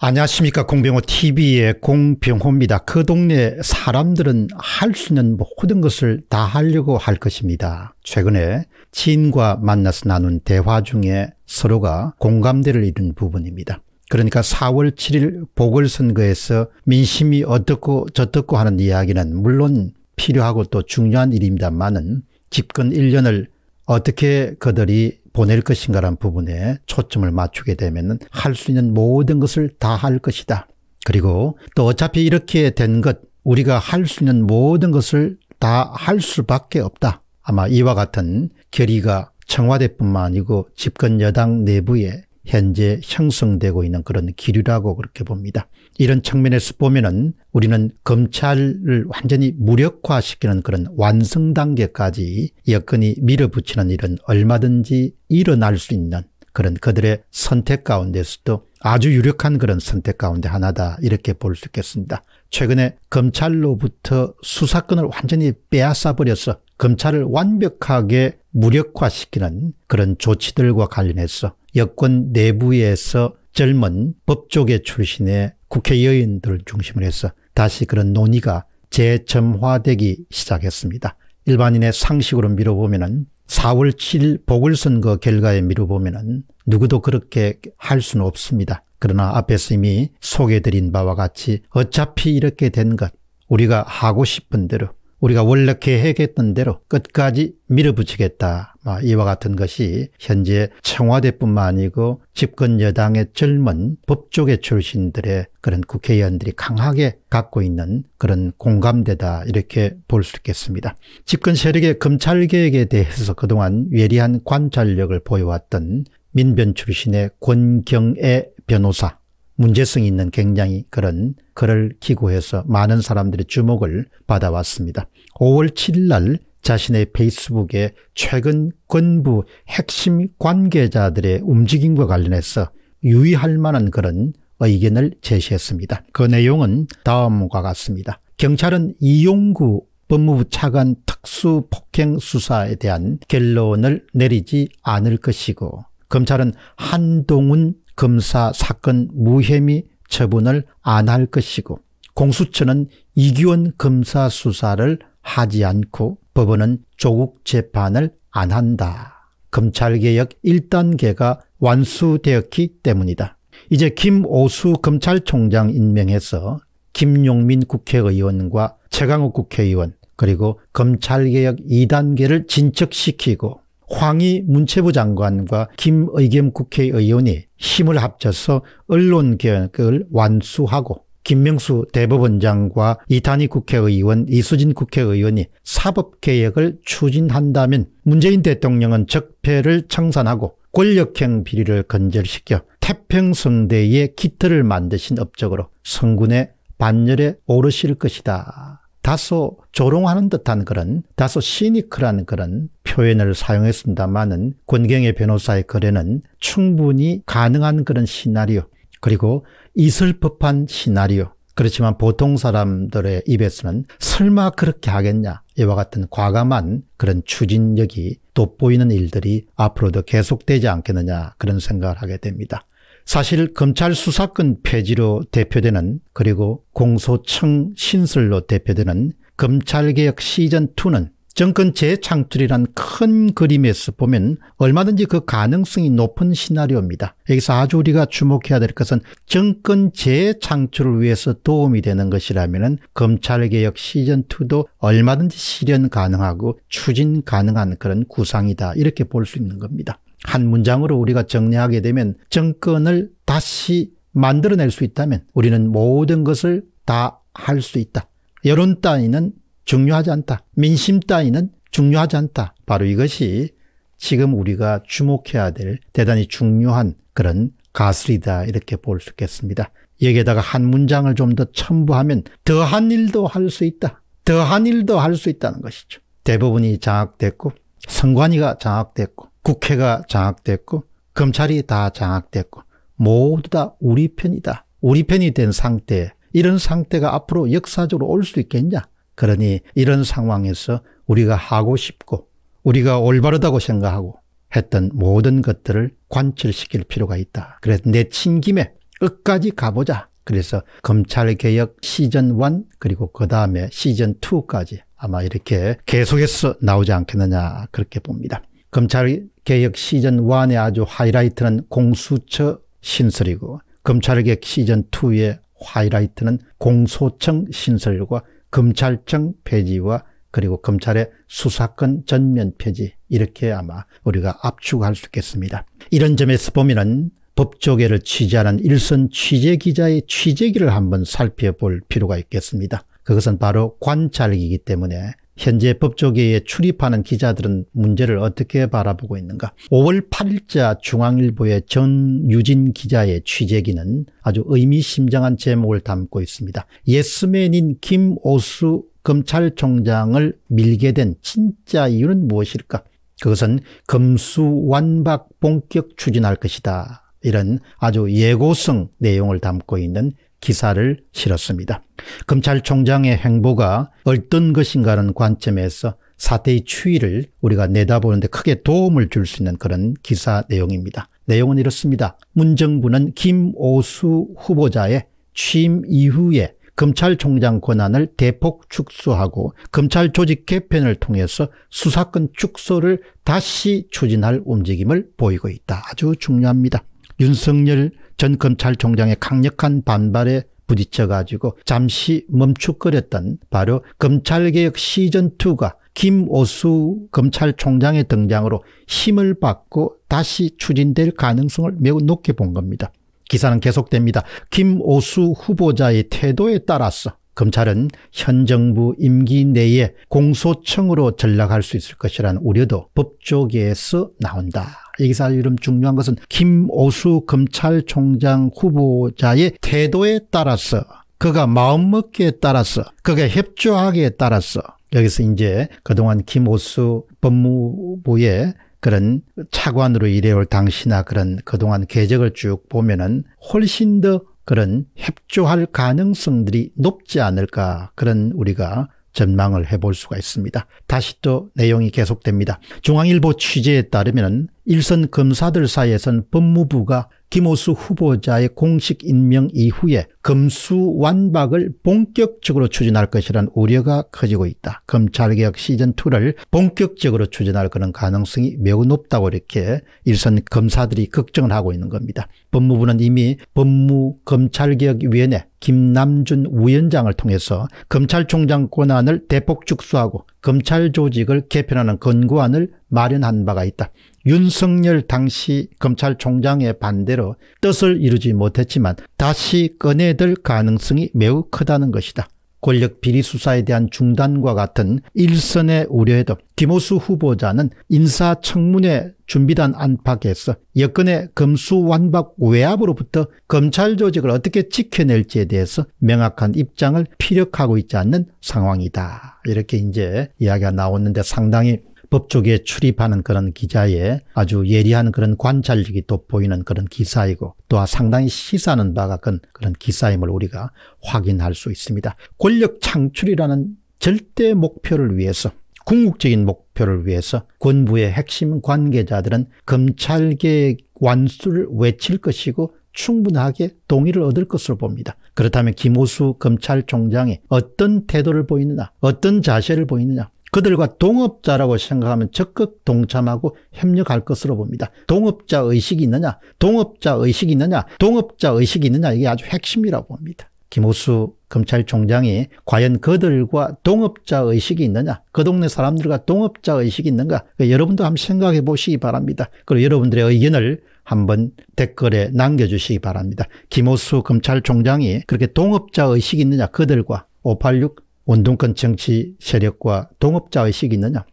안녕하십니까 공병호 tv의 공병호입니다. 그 동네 사람들은 할 수 있는 뭐 모든 것을 다 하려고 할 것입니다. 최근에 지인과 만나서 나눈 대화 중에 서로가 공감대를 이룬 부분입니다. 그러니까 4월 7일 보궐선거에서 민심이 어떻고 저떻고 하는 이야기는 물론 필요하고 또 중요한 일입니다만은 집권 1년을 어떻게 그들이 보낼 것인가란 부분에 초점을 맞추게 되면 할 수 있는 모든 것을 다 할 것이다. 그리고 또 어차피 이렇게 된 것 우리가 할 수 있는 모든 것을 다 할 수밖에 없다. 아마 이와 같은 결의가 청와대뿐만 아니고 집권 여당 내부에 현재 형성되고 있는 그런 기류라고 그렇게 봅니다. 이런 측면에서 보면은 우리는 검찰을 완전히 무력화시키는 그런 완성 단계까지 여건이 밀어붙이는 일은 얼마든지 일어날 수 있는 그런 그들의 선택 가운데서도 아주 유력한 그런 선택 가운데 하나다 이렇게 볼 수 있겠습니다. 최근에 검찰로부터 수사권을 완전히 빼앗아버려서 검찰을 완벽하게 무력화시키는 그런 조치들과 관련해서 여권 내부에서 젊은 법조계 출신의 국회의원들 을 중심으로 해서 다시 그런 논의가 재점화되기 시작했습니다. 일반인의 상식으로 미뤄보면 4월 7일 보궐선거 결과에 미뤄보면 누구도 그렇게 할 수는 없습니다. 그러나 앞에서 이미 소개드린 바와 같이 어차피 이렇게 된 것 우리가 하고 싶은 대로 우리가 원래 계획했던 대로 끝까지 밀어붙이겠다. 아, 이와 같은 것이 현재 청와대뿐만 아니고 집권 여당의 젊은 법조계 출신들의 그런 국회의원들이 강하게 갖고 있는 그런 공감대다 이렇게 볼 수 있겠습니다. 집권 세력의 검찰개혁에 대해서 그동안 예리한 관찰력을 보여왔던 민변 출신의 권경애 변호사 문제성이 있는 굉장히 그런 글을 기고해서 많은 사람들의 주목을 받아왔습니다. 5월 7일 날 자신의 페이스북에 최근 권부 핵심 관계자들의 움직임과 관련해서 유의할 만한 그런 의견을 제시했습니다. 그 내용은 다음과 같습니다. 경찰은 이용구 법무부 차관 특수 폭행 수사에 대한 결론을 내리지 않을 것이고 검찰은 한동훈 검사 사건 무혐의 처분을 안 할 것이고 공수처는 이기원 검사 수사를 하지 않고 법원은 조국 재판을 안 한다. 검찰개혁 1단계가 완수되었기 때문이다. 이제 김오수 검찰총장 임명해서 김용민 국회의원과 최강욱 국회의원 그리고 검찰개혁 2단계를 진척시키고 황희 문체부 장관과 김의겸 국회의원이 힘을 합쳐서 언론개혁을 완수하고 김명수 대법원장과 이탄희 국회의원, 이수진 국회의원이 사법개혁을 추진한다면 문재인 대통령은 적폐를 청산하고 권력형 비리를 건절시켜 태평성대의 기틀을 만드신 업적으로 성군의 반열에 오르실 것이다. 다소 조롱하는 듯한 그런 다소 시니컬한 그런 표현을 사용했습니다마는 권경의 변호사의 글에는 충분히 가능한 그런 시나리오 그리고 있을 법한 시나리오 그렇지만 보통 사람들의 입에서는 설마 그렇게 하겠냐 이와 같은 과감한 그런 추진력이 돋보이는 일들이 앞으로도 계속되지 않겠느냐 그런 생각을 하게 됩니다. 사실 검찰 수사권 폐지로 대표되는 그리고 공소청 신설로 대표되는 검찰개혁 시즌2는 정권 재창출이란 큰 그림에서 보면 얼마든지 그 가능성이 높은 시나리오입니다. 여기서 아주 우리가 주목해야 될 것은 정권 재창출을 위해서 도움이 되는 것이라면 검찰개혁 시즌2도 얼마든지 실현 가능하고 추진 가능한 그런 구상이다 이렇게 볼 수 있는 겁니다. 한 문장으로 우리가 정리하게 되면 정권을 다시 만들어낼 수 있다면 우리는 모든 것을 다 할 수 있다. 여론 따위는 중요하지 않다. 민심 따위는 중요하지 않다. 바로 이것이 지금 우리가 주목해야 될 대단히 중요한 그런 가설이다 이렇게 볼 수 있겠습니다. 여기에다가 한 문장을 좀 더 첨부하면 더 한 일도 할 수 있다. 더 한 일도 할 수 있다는 것이죠. 대부분이 장악됐고 선관위가 장악됐고 국회가 장악됐고 검찰이 다 장악됐고 모두 다 우리 편이다. 우리 편이 된 상태 이런 상태가 앞으로 역사적으로 올 수 있겠냐. 그러니 이런 상황에서 우리가 하고 싶고 우리가 올바르다고 생각하고 했던 모든 것들을 관철시킬 필요가 있다. 그래서 내친 김에 끝까지 가보자. 그래서 검찰개혁 시즌 1 그리고 그 다음에 시즌 2까지 아마 이렇게 계속해서 나오지 않겠느냐 그렇게 봅니다. 검찰 개혁 시즌 1의 아주 하이라이트는 공수처 신설이고 검찰개혁 시즌 2의 하이라이트는 공소청 신설과 검찰청 폐지와 그리고 검찰의 수사권 전면 폐지 이렇게 아마 우리가 압축할 수 있겠습니다. 이런 점에서 보면은 법조계를 취재하는 일선 취재기자의 취재기를 한번 살펴볼 필요가 있겠습니다. 그것은 바로 관찰이기 때문에 현재 법조계에 출입하는 기자들은 문제를 어떻게 바라보고 있는가. 5월 8일자 중앙일보의 전유진 기자의 취재기는 아주 의미심장한 제목을 담고 있습니다. 예스맨인 김오수 검찰총장을 밀게 된 진짜 이유는 무엇일까? 그것은 금수완박 본격 추진할 것이다. 이런 아주 예고성 내용을 담고 있는 기사를 실었습니다. 검찰총장의 행보가 어떤 것인가라는 관점에서 사태의 추이를 우리가 내다보는데 크게 도움을 줄 수 있는 그런 기사 내용입니다. 내용은 이렇습니다. 문정부는 김오수 후보자의 취임 이후에 검찰총장 권한을 대폭 축소하고 검찰 조직 개편을 통해서 수사권 축소를 다시 추진할 움직임을 보이고 있다. 아주 중요합니다. 윤석열 전 검찰총장의 강력한 반발에 부딪혀가지고 잠시 멈칫거렸던 바로 검찰개혁 시즌2가 김오수 검찰총장의 등장으로 힘을 받고 다시 추진될 가능성을 매우 높게 본 겁니다. 기사는 계속됩니다. 김오수 후보자의 태도에 따라서 검찰은 현 정부 임기 내에 공소청으로 전락할 수 있을 것이라는 우려도 법조계에서 나온다. 여기서 이름 중요한 것은 김오수 검찰총장 후보자의 태도에 따라서 그가 마음먹기에 따라서 그가 협조하기에 따라서 여기서 이제 그동안 김오수 법무부의 그런 차관으로 일해올 당시나 그런 그동안 궤적을 쭉 보면은 훨씬 더 그런 협조할 가능성들이 높지 않을까 그런 우리가 전망을 해볼 수가 있습니다. 다시 또 내용이 계속됩니다. 중앙일보 취재에 따르면 일선 검사들 사이에선 법무부가 김호수 후보자의 공식 임명 이후에 검수 완박을 본격적으로 추진할 것이란 우려가 커지고 있다. 검찰개혁 시즌2를 본격적으로 추진할 그런 가능성이 매우 높다고 이렇게 일선 검사들이 걱정을 하고 있는 겁니다. 법무부는 이미 법무검찰개혁위원회 김남준 위원장을 통해서 검찰총장 권한을 대폭 축소하고 검찰 조직을 개편하는 권고안을 마련한 바가 있다. 윤석열 당시 검찰총장의 반대로 뜻을 이루지 못했지만 다시 꺼내들 가능성이 매우 크다는 것이다. 권력 비리 수사에 대한 중단과 같은 일선의 우려에도 김호수 후보자는 인사청문회 준비단 안팎에서 여건의 검수완박 외압으로부터 검찰 조직을 어떻게 지켜낼지에 대해서 명확한 입장을 피력하고 있지 않는 상황이다. 이렇게 이제 이야기가 나오는데 상당히 법조계 에 출입하는 그런 기자의 아주 예리한 그런 관찰력이 돋보이는 그런 기사이고 또한 상당히 시사하는 바가 큰 그런 기사임을 우리가 확인할 수 있습니다. 권력 창출이라는 절대 목표를 위해서 궁극적인 목표를 위해서 군부의 핵심 관계자들은 검찰개혁 완수를 외칠 것이고 충분하게 동의를 얻을 것으로 봅니다. 그렇다면 김호수 검찰총장이 어떤 태도를 보이느냐 어떤 자세를 보이느냐 그들과 동업자라고 생각하면 적극 동참하고 협력할 것으로 봅니다. 동업자 의식이 있느냐 동업자 의식이 있느냐 동업자 의식이 있느냐 이게 아주 핵심이라고 봅니다. 김호수 검찰총장이 과연 그들과 동업자 의식이 있느냐 그 동네 사람들과 동업자 의식이 있는가 그 여러분도 한번 생각해 보시기 바랍니다. 그리고 여러분들의 의견을 한번 댓글에 남겨주시기 바랍니다. 김호수 검찰총장이 그렇게 동업자 의식이 있느냐 그들과 586 운동권 정치 세력과 동업자 의식이 있느냐.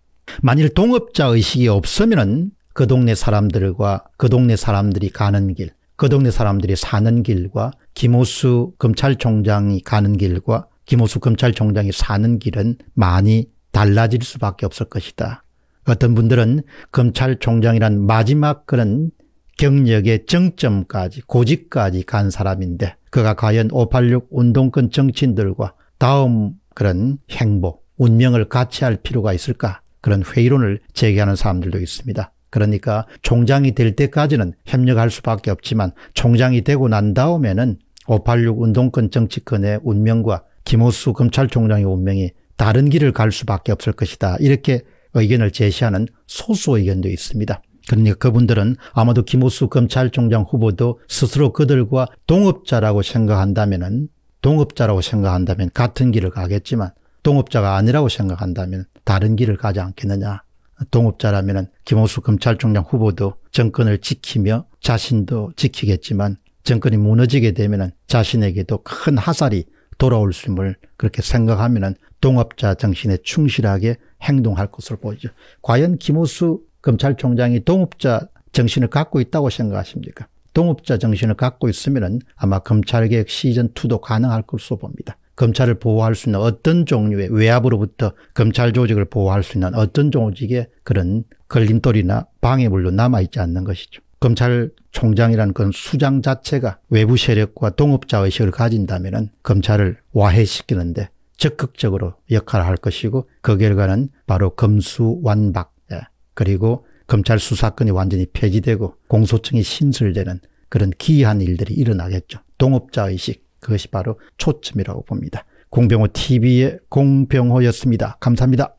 만일 동업자 의식이 없으면 그 동네 사람들과 그 동네 사람들이 가는 길, 그 동네 사람들이 사는 길과 김호수 검찰총장이 가는 길과 김호수 검찰총장이 사는 길은 많이 달라질 수밖에 없을 것이다. 어떤 분들은 검찰총장이란 마지막 그런 경력의 정점까지 고직까지 간 사람인데 그가 과연 586 운동권 정치인들과 다음 그런 행복, 운명을 같이 할 필요가 있을까? 그런 회의론을 제기하는 사람들도 있습니다. 그러니까 총장이 될 때까지는 협력할 수밖에 없지만 총장이 되고 난 다음에는 586 운동권 정치권의 운명과 김호수 검찰총장의 운명이 다른 길을 갈 수밖에 없을 것이다. 이렇게 의견을 제시하는 소수 의견도 있습니다. 그러니까 그분들은 아마도 김호수 검찰총장 후보도 스스로 그들과 동업자라고 생각한다면 동업자라고 생각한다면 같은 길을 가겠지만 동업자가 아니라고 생각한다면 다른 길을 가지 않겠느냐. 동업자라면 김호수 검찰총장 후보도 정권을 지키며 자신도 지키겠지만 정권이 무너지게 되면 자신에게도 큰 하살이 돌아올 수 있음을 그렇게 생각하면 동업자 정신에 충실하게 행동할 것으로 보이죠. 과연 김호수 검찰총장이 동업자 정신을 갖고 있다고 생각하십니까? 동업자 정신을 갖고 있으면 아마 검찰개혁 시즌2도 가능할 것으로 봅니다. 검찰을 보호할 수 있는 어떤 종류의 외압으로부터 검찰 조직을 보호할 수 있는 어떤 조직의 그런 걸림돌이나 방해물로 남아있지 않는 것이죠. 검찰총장이라는 그런 수장 자체가 외부 세력과 동업자 의식을 가진다면 검찰을 와해시키는데 적극적으로 역할을 할 것이고 그 결과는 바로 검수완박 예, 그리고 검찰 수사권이 완전히 폐지되고 공소청이 신설되는 그런 기이한 일들이 일어나겠죠. 동업자의식 그것이 바로 초점이라고 봅니다. 공병호 TV의 공병호였습니다. 감사합니다.